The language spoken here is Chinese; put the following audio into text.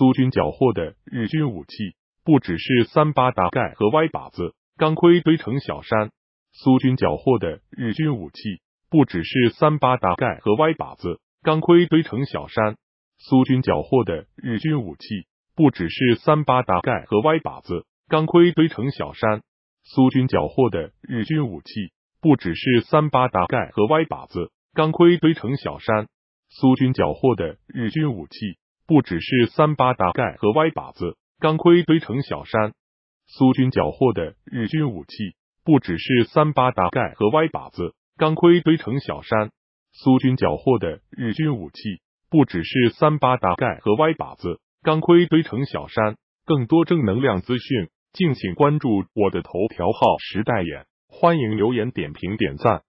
苏军缴获的日军武器不只是三八大盖和歪把子钢盔堆成小山。苏军缴获的日军武器不只是三八大盖和歪把子钢盔堆成小山。苏军缴获的日军武器不只是三八大盖和歪把子钢盔堆成小山。苏军缴获的日军武器不只是三八大盖和歪把子钢盔堆成小山。苏军缴获的日军武器。不只是三八大盖和歪把子钢盔堆成小山，苏军缴获的日军武器不只是三八大盖和歪把子钢盔堆成小山，苏军缴获的日军武器不只是三八大盖和歪把子钢盔堆成小山。更多正能量资讯，敬请关注我的头条号时代眼，欢迎留言、点评、点赞。